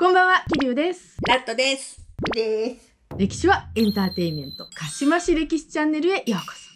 こんばんは、桐生です。ラットです。です。歴史はエンターテインメント、かしまし歴史チャンネルへようこそ。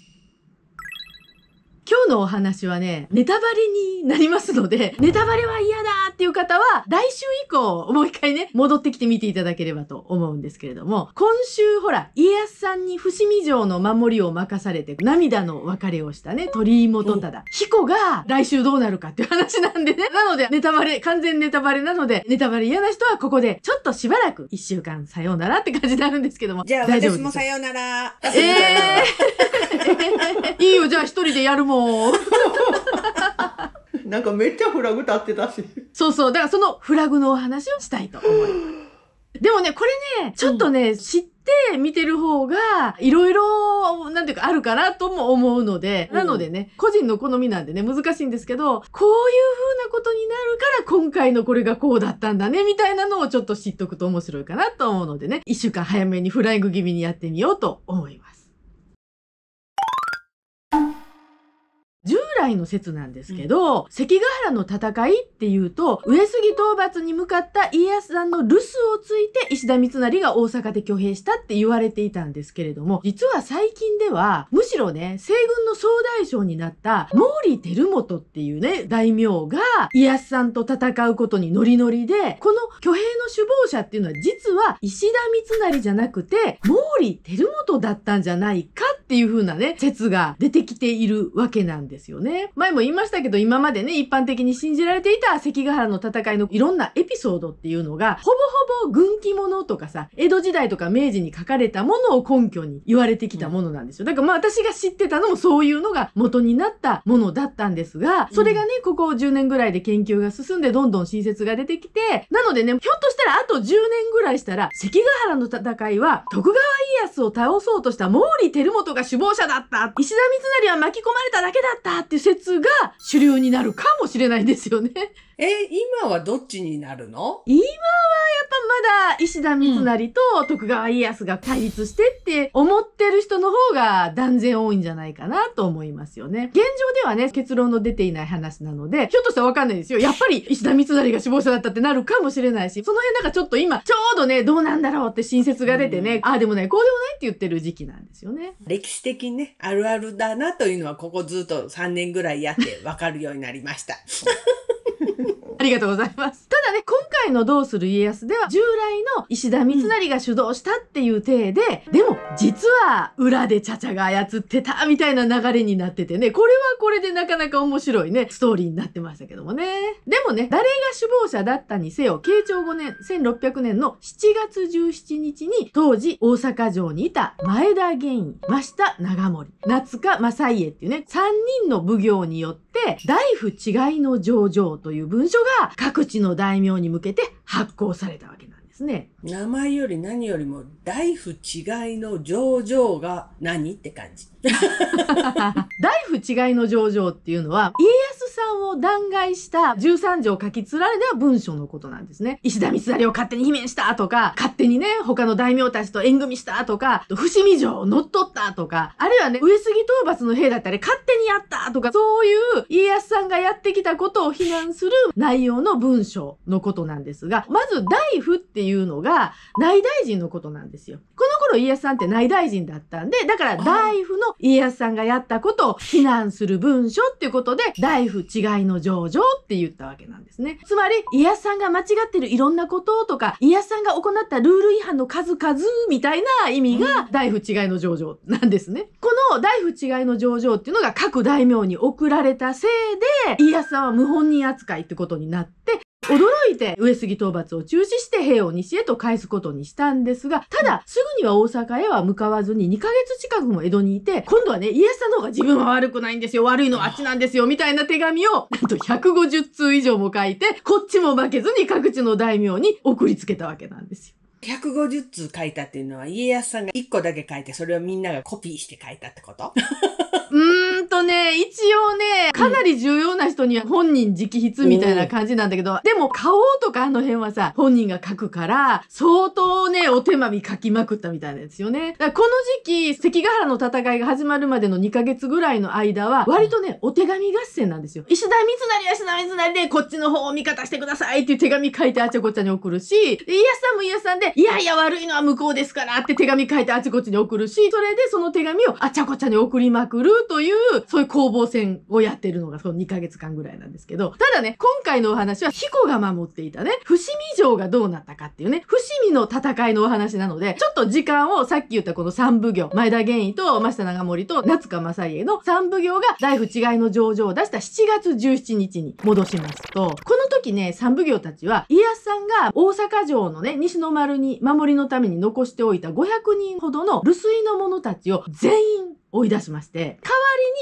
今日のお話はね、ネタバレになりますので、ネタバレは嫌だっていう方は、来週以降、もう一回ね、戻ってきてみていただければと思うんですけれども、今週ほら、家康さんに伏見城の守りを任されて、涙の別れをしたね、鳥居元忠。彦が来週どうなるかっていう話なんでね。なので、ネタバレ、完全ネタバレなので、ネタバレ嫌な人はここで、ちょっとしばらく一週間さようならって感じになるんですけども。じゃあ私もさようなら。ええー、いいよ、じゃあ一人でやるもん。もう。なんかめっちゃフラグ立ってたし。そうそう。だからそのフラグのお話をしたいと思います。でもね、これね、ちょっとね、知って見てる方が、いろいろ、なんていうかあるかなとも思うので、なのでね、個人の好みなんでね、難しいんですけど、こういう風なことになるから、今回のこれがこうだったんだね、みたいなのをちょっと知っとくと面白いかなと思うのでね、一週間早めにフライング気味にやってみようと思います。来の説なんですけど、うん、関ヶ原の戦いっていうと、上杉討伐に向かった家康さんの留守をついて石田三成が大阪で挙兵したって言われていたんですけれども、実は最近では、むしろね、西軍の総大将になった毛利輝元っていうね、大名が家康さんと戦うことにノリノリで、この挙兵の首謀者っていうのは実は石田三成じゃなくて、毛利輝元だったんじゃないかっていう風なね、説が出てきているわけなんですよね。前も言いましたけど、今までね、一般的に信じられていた関ヶ原の戦いのいろんなエピソードっていうのが、ほぼほぼ軍記物とかさ、江戸時代とか明治に書かれたものを根拠に言われてきたものなんですよ。だからまあ私が知ってたのもそういうのが元になったものだったんですが、それがね、ここ10年ぐらいで研究が進んでどんどん新説が出てきて、なのでね、ひょっとしたらあと10年ぐらいしたら、関ヶ原の戦いは徳川家康を倒そうとした毛利輝元が首謀者だった、石田三成は巻き込まれただけだったっていう説が主流になるかもしれないですよね。え、今はどっちになるの今はやっぱまだ石田三成と徳川家康が対立してって思ってる人の方が断然多いんじゃないかなと思いますよね。現状ではね、結論の出ていない話なので、ひょっとしたらわかんないですよ。やっぱり石田三成が死亡者だったってなるかもしれないし、その辺なんかちょっと今、ちょうどね、どうなんだろうって新説が出てね、うん、ああでもない、こうでもないって言ってる時期なんですよね。歴史的にね、あるあるだなというのは、ここずっと3年ぐらいやってわかるようになりました。りがとうございます。ただね、今回のどうする家康では、従来の石田三成が主導したっていう体で、うん、でも、実は裏でちゃちゃが操ってたみたいな流れになっててね、これはこれでなかなか面白いね、ストーリーになってましたけどもね。でもね、誰が首謀者だったにせよ、慶長5年、1600年の7月17日に、当時大阪城にいた前田玄院、真下長森、夏香正家っていうね、3人の奉行によって、大夫違いの上場という文書が各地の大名に向けて発行されたわけなんです。ですね。名前より何よりも、大不違いの上場が何って感じ。大不違いの上場っていうのは、家康さんを弾劾した13条書き連れでは文書のことなんですね。石田三成を勝手に罷免したとか、勝手にね、他の大名たちと縁組したとか、伏見城を乗っ取ったとか、あるいはね、上杉討伐の兵だったり、勝手にやったとか、そういう家康さんがやってきたことを非難する内容の文章のことなんですが、まず大夫っていういうのが内大臣のことなんですよ。この頃家康さんって内大臣だったんで、だから大夫の家康さんがやったことを非難する文書っていうことで、大夫違いの上場って言ったわけなんですね。つまり、家康さんが間違ってるいろんなこととか、家康さんが行ったルール違反の数々みたいな意味が大夫違いの上場なんですね。この大夫違いの上場っていうのが各大名に送られたせいで、家康さんは無本人扱いってことになって、驚いて上杉討伐を中止して兵を西へと返すことにしたんですが、ただ、すぐには大阪へは向かわずに2ヶ月近くも江戸にいて、今度はね、家康さんの方が自分は悪くないんですよ、悪いのはあっちなんですよ、みたいな手紙を、なんと150通以上も書いて、こっちも負けずに各地の大名に送りつけたわけなんですよ。150通書いたっていうのは家康さんが1個だけ書いてそれをみんながコピーして書いたってこと うーんとね、一応ね、かなり重要な人には本人直筆みたいな感じなんだけど、でも顔とかあの辺はさ、本人が書くから、相当ね、お手間み書きまくったみたいなんですよね。だからこの時期、関ヶ原の戦いが始まるまでの2ヶ月ぐらいの間は、割とね、お手紙合戦なんですよ。石田三成は石田三成で、こっちの方を味方してくださいっていう手紙書いてあちゃこちゃに送るし、家康さんも家康さんで、いやいや悪いのは向こうですからって手紙書いてあちこちに送るし、それでその手紙をあちゃこちゃに送りまくるという、そういう攻防戦をやってるのがその2ヶ月間ぐらいなんですけど、ただね、今回のお話は彦が守っていたね、伏見城がどうなったかっていうね、伏見の戦いのお話なので、ちょっと時間をさっき言ったこの三奉行、前田玄一と増田長森と夏川正家の三奉行が大不違いの上場を出した7月17日に戻しますと、この時ね、三奉行たちは家康さんが大阪城のね、西の丸に守りのために残しておいた500人ほどの留守居の者たちを全員追い出しまして、代わ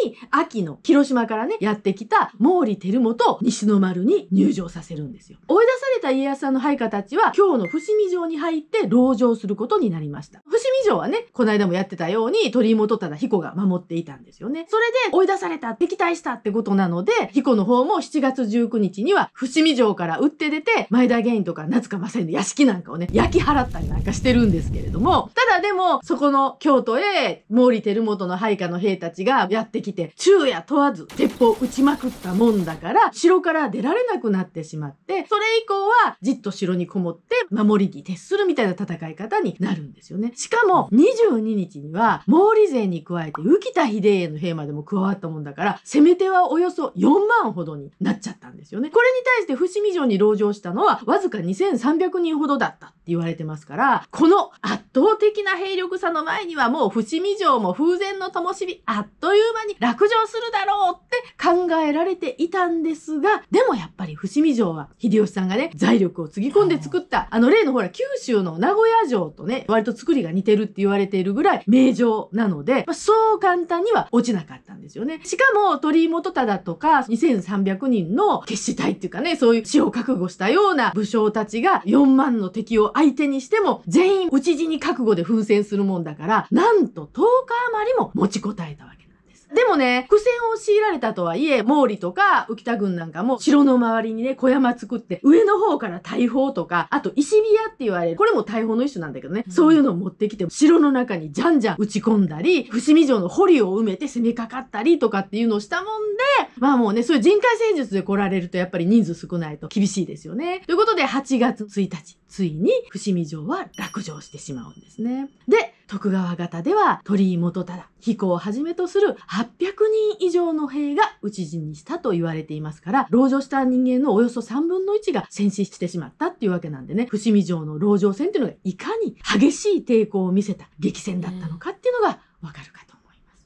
りに秋の広島からね、やってきた毛利輝元西の丸に入場させるんですよ。追い出された家康さんの配下たちは、京の伏見城に入って籠城することになりました。伏以上はね、この間もやってたように、鳥居元忠彦が守っていたんですよね。それで追い出された、敵対したってことなので、彦の方も7月19日には、伏見城から打って出て、前田玄とか夏香正の屋敷なんかをね、焼き払ったりなんかしてるんですけれども、ただでも、そこの京都へ、毛利輝元の配下の兵たちがやってきて、昼夜問わず、鉄砲撃ちまくったもんだから、城から出られなくなってしまって、それ以降は、じっと城にこもって、守りに徹するみたいな戦い方になるんですよね。しかも、も22日には毛利勢に加えて浮田秀家の兵までも加わったもんだから攻め手はおよそ4万ほどになっちゃったんですよね。これに対して伏見城に籠城したのはわずか2300人ほどだったって言われてますからこの圧倒的な兵力差の前にはもう伏見城も風前の灯火あっという間に落城するだろうって考えられていたんですがでもやっぱり伏見城は秀吉さんがね財力をつぎ込んで作ったあの例のほら九州の名古屋城とね割と作りが似てるるって言われているぐらい名城なので、まあ、そう簡単には落ちなかったんですよね。しかも鳥居元忠とか2300人の決死隊っていうかね、そういう死を覚悟したような武将たちが4万の敵を相手にしても全員討ち死に覚悟で奮戦するもんだから、なんと10日余りも持ちこたえたわけでもね、苦戦を強いられたとはいえ、毛利とか浮田軍なんかも城の周りにね、小山作って、上の方から大砲とか、あと石火矢って言われる、これも大砲の一種なんだけどね、うん、そういうのを持ってきて、城の中にじゃんじゃん打ち込んだり、伏見城の堀を埋めて攻めかかったりとかっていうのをしたもんで、まあもうね、そういう人海戦術で来られるとやっぱり人数少ないと厳しいですよね。ということで、8月1日、ついに伏見城は落城してしまうんですね。で、徳川方では鳥居元忠、行をはじめとする800人以上の兵が討ち死にしたと言われていますから、籠城した人間のおよそ3分の1が戦死してしまったっていうわけなんでね、伏見城の籠城戦っていうのがいかに激しい抵抗を見せた激戦だったのかっていうのがわかるかと思います。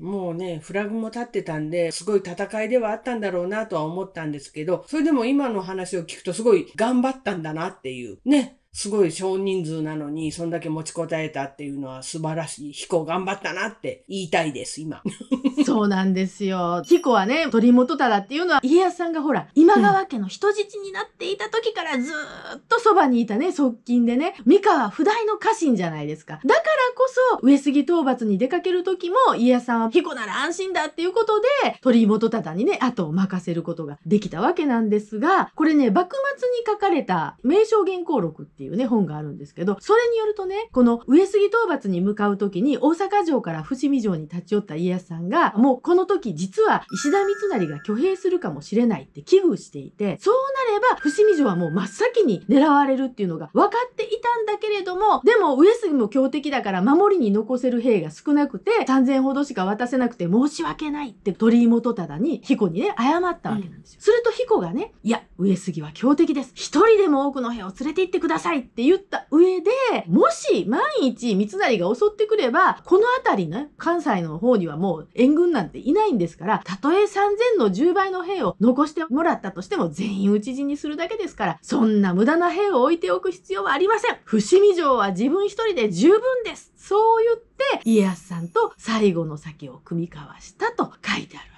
もうね、フラグも立ってたんで、すごい戦いではあったんだろうなとは思ったんですけど、それでも今の話を聞くとすごい頑張ったんだなっていう、ね、すごい少人数なのに、そんだけ持ちこたえたっていうのは素晴らしい。飛行頑張ったなって言いたいです、今。そうなんですよ。コはね、鳥元忠っていうのは、家康さんがほら、今川家の人質になっていた時からずっとそばにいたね、側近でね、三河不代の家臣じゃないですか。だからこそ、上杉討伐に出かける時も、家康さんはコなら安心だっていうことで、鳥元忠にね、後を任せることができたわけなんですが、これね、幕末に書かれた、名称原稿録っていうね、本があるんですけど、それによるとね、この上杉討伐に向かう時に、大阪城から伏見城に立ち寄った家康さんが、もうこの時実は石田三成が挙兵するかもしれないって危惧していて、そうなれば伏見城はもう真っ先に狙われるっていうのが分かっていたんだけれども、でも上杉も強敵だから守りに残せる兵が少なくて3000ほどしか渡せなくて申し訳ないって鳥居元忠に彦にね、謝ったわけなんですよ。うん、すると彦がね、いや、上杉は強敵です。一人でも多くの兵を連れて行ってくださいって言った上で、もし万一三成が襲ってくれば、この辺りね、関西の方にはもう援軍軍なんていないんですから、たとえ3000の10倍の兵を残してもらったとしても全員討ち死にするだけですから、そんな無駄な兵を置いておく必要はありません。伏見城は自分一人で十分です。そう言って、家康さんと最後の先を組み交わしたと書いてある。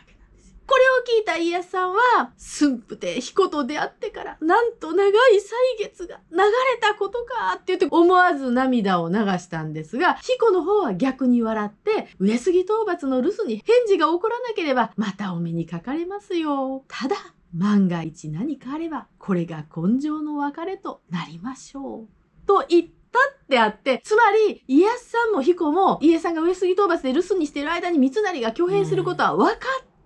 これを聞いた家康さんは、駿府で彦と出会ってから、なんと長い歳月が流れたことかって言って思わず涙を流したんですが、彦の方は逆に笑って、上杉討伐の留守に返事が起こらなければ、またお目にかかれますよ。ただ、万が一何かあれば、これが根性の別れとなりましょう。と言って、たってあって、つまり、家康さんも彦も、家康さんが上杉討伐で留守にしてる間に三成が挙兵することは分かっ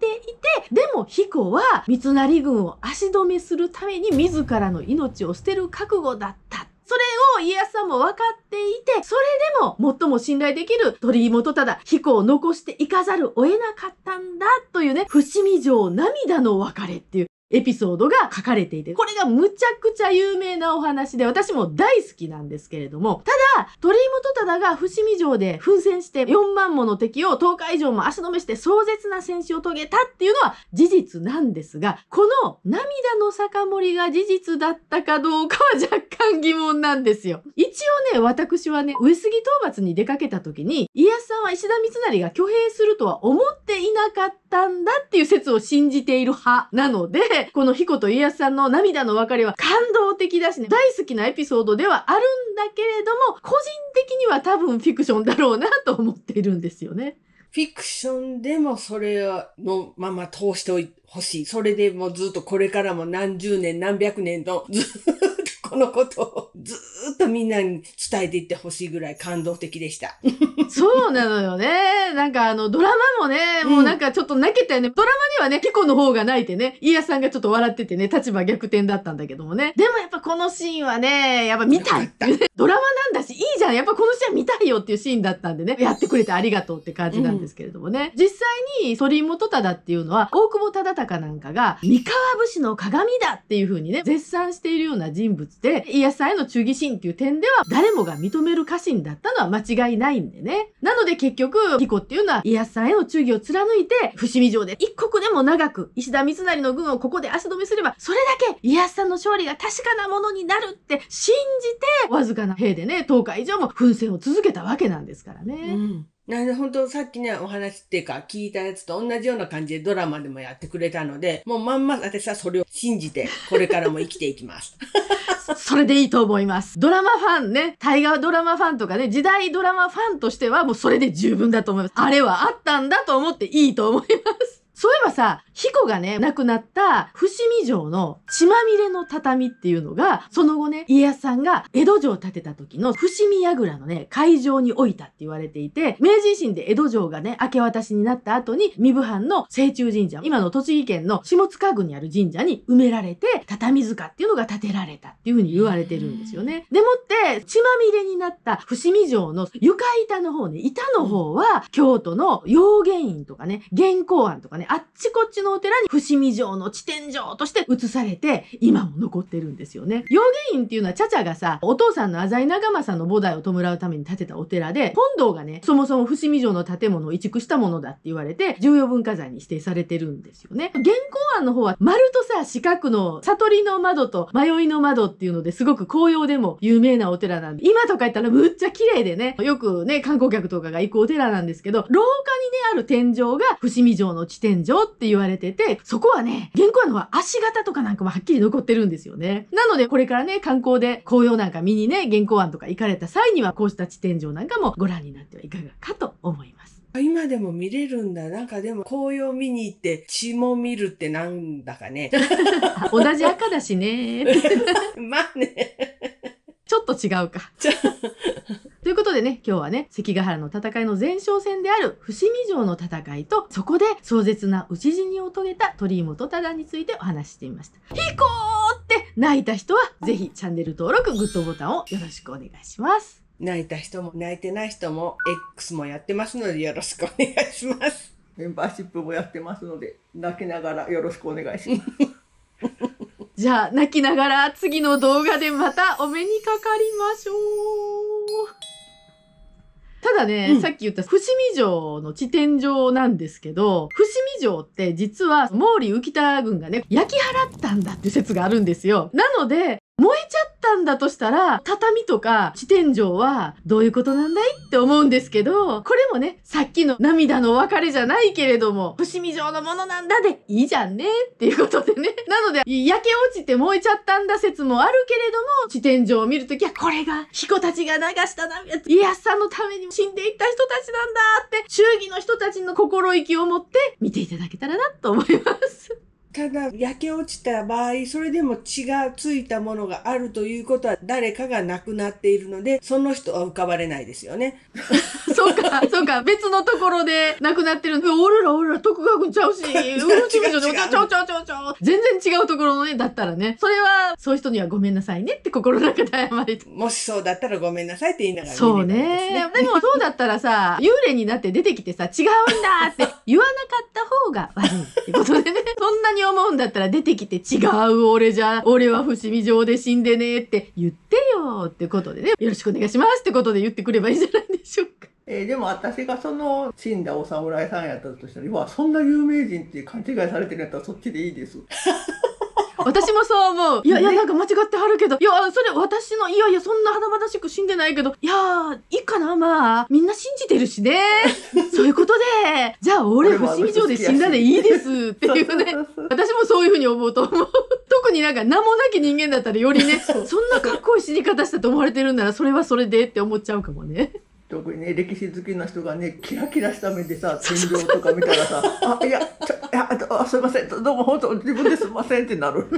ていて、でも彦は三成軍を足止めするために自らの命を捨てる覚悟だった。それを家康さんも分かっていて、それでも最も信頼できる鳥居元忠、彦を残していかざるを得なかったんだというね、伏見城涙の別れっていう、エピソードが書かれていて、これがむちゃくちゃ有名なお話で、私も大好きなんですけれども、ただ、鳥居元忠が伏見城で奮戦して4万もの敵を10日以上も足止めして壮絶な戦死を遂げたっていうのは事実なんですが、この涙の酒盛りが事実だったかどうかは若干疑問なんですよ。一応ね、私はね、上杉討伐に出かけた時に、家康さんは石田三成が挙兵するとは思っていなかったんだっていう説を信じている派なので、この彦と家康さんの涙の別れは感動的だしね、大好きなエピソードではあるんだけれども、個人的には多分フィクションだろうなと思っているんですよね。フィクションでもそれのまま通してほしい。それでもずっとこれからも何十年何百年とずっとこのことをずっとみんなに伝えていってほしいぐらい感動的でした。そうなのよね。なんかあの、ドラマもね、もうなんかちょっと泣けたよね。うん、ドラマにはね、結コの方が泣いてね、飯康さんがちょっと笑っててね、立場逆転だったんだけどもね。でもやっぱこのシーンはね、やっぱ見たいってね、ドラマなんだし、いいじゃん。やっぱこのシーン見たいよっていうシーンだったんでね、やってくれてありがとうって感じなんですけれどもね。うん、実際に、ソリモトタダっていうのは、大久保忠敬なんかが、三河武士の鏡だっていう風にね、絶賛しているような人物で、家康さんへのの忠義心っていう点では誰もが認める家臣だったのは間違いないんでね。なので結局、彦っていうのは家康さんへの忠義を貫いて、伏見城で一刻でも長く石田三成の軍をここで足止めすれば、それだけ家康さんの勝利が確かなものになるって信じて、わずかな兵でね、10日以上も奮戦を続けたわけなんですからね。うんなんで本当さっきね、お話っていうか聞いたやつと同じような感じでドラマでもやってくれたので、もうまんま私はそれを信じて、これからも生きていきます。それでいいと思います。ドラマファンね、大河ドラマファンとかね、時代ドラマファンとしてはもうそれで十分だと思います。あれはあったんだと思っていいと思います。そういえばさ、彦がね、亡くなった伏見城の血まみれの畳っていうのが、その後ね、家康さんが江戸城を建てた時の伏見櫓のね、会場に置いたって言われていて、明治維新で江戸城がね、明け渡しになった後に、三部藩の清中神社、今の栃木県の下塚郡にある神社に埋められて、畳塚っていうのが建てられたっていうふうに言われてるんですよね。でもって、血まみれになった伏見城の床板の方ね、板の方は、京都の陽源院とかね、原稿案とかね、あっちこっちのお寺に伏見城の地点城として移されて、今も残ってるんですよね。幼芸院っていうのは、ちゃちゃがさ、お父さんの浅井長政の菩提を弔うために建てたお寺で、本堂がね、そもそも伏見城の建物を移築したものだって言われて、重要文化財に指定されてるんですよね。現行案の方は、丸とさ、四角の悟りの窓と迷いの窓っていうのですごく紅葉でも有名なお寺なんで、今とか言ったらむっちゃ綺麗でね、よくね、観光客とかが行くお寺なんですけど、廊下にね、ある天井が伏見城の地点天井って言われてて、そこはね、原稿案のは足型とかなんかもはっきり残ってるんですよね。なので、これからね、観光で紅葉なんか見にね、原稿案とか行かれた際には、こうした地点上なんかもご覧になってはいかがかと思います。今でも見れるんだ。なんかでも紅葉見に行って血も見るってなんだかね。同じ赤だしね。まあね。ちょっと違うか。ということでね、今日はね、関ヶ原の戦いの前哨戦である伏見城の戦いと、そこで壮絶な討ち死にを遂げた鳥居元忠についてお話ししてみました。飛行って泣いた人は、ぜひチャンネル登録、グッドボタンをよろしくお願いします。泣いた人も泣いてない人も X もやってますのでよろしくお願いします。メンバーシップもやってますので泣きながらよろしくお願いします。じゃあ泣きながら次の動画でまたお目にかかりましょう。ただね、うん、さっき言った伏見城の地点上なんですけど、伏見城って実は毛利浮田軍がね、焼き払ったんだって説があるんですよ。なので、燃えちゃったんだとしたら、畳とか地天井はどういうことなんだいって思うんですけど、これもね、さっきの涙の別れじゃないけれども、伏見城のものなんだでいいじゃんねっていうことでね。なので、焼け落ちて燃えちゃったんだ説もあるけれども、地天井を見るときは、これが彦たちが流した涙、家康さんのために死んでいった人たちなんだって、忠義の人たちの心意気を持って見ていただけたらなと思います。ただ焼け落ちた場合それでも血がついたものがあるということは誰かが亡くなっているのでその人は浮かばれないですよねそうかそうか別のところで亡くなってる俺ら俺ら徳川君ちゃうし うるちみちょちょちょちょちょち全然違うところのねだったらねそれはそういう人にはごめんなさいねって心の中で謝りもしそうだったらごめんなさいって言いながら、ね、そうねでもそうだったらさ幽霊になって出てきてさ違うんだって言わなかった方が悪いってことでねそんなに思うんだったら出てきて違う俺じゃ、俺は伏見城で死んでねって言ってよってことでね、よろしくお願いしますってことで言ってくればいいんじゃないでしょうか。えー、でも私がその死んだお侍さんやったとしたら、要はそんな有名人って勘違いされてるんやったらそっちでいいです。私もそう思う。いやいや、なんか間違ってはるけど、いや、それ私の、いやいや、そんな華々しく死んでないけど、いやいいかな、まあ、みんな信じてるしね。そういうことで、じゃあ俺、伏見城で死んだでいいですっていうね。私もそういうふうに思うと思う。特になんか名もなき人間だったらよりね、そんなかっこいい死に方したと思われてるんなら、それはそれでって思っちゃうかもね。特にね歴史好きな人がねキラキラした目でさ天井とか見たらさ「あいやちょああすいませんどうも本当自分ですいません」ってなる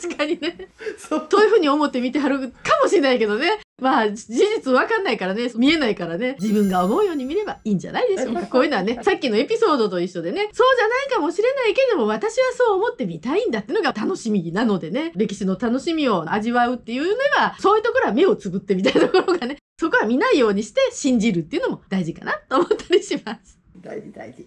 確かにねそうというふうに思って見てはるかもしれないけどねまあ、事実わかんないからね、見えないからね、自分が思うように見ればいいんじゃないでしょうか。こういうのはね、さっきのエピソードと一緒でね、そうじゃないかもしれないけれども、私はそう思ってみたいんだってのが楽しみなのでね、歴史の楽しみを味わうっていうのは、そういうところは目をつぶってみたいなところがね、そこは見ないようにして信じるっていうのも大事かなと思ったりします。大事大事。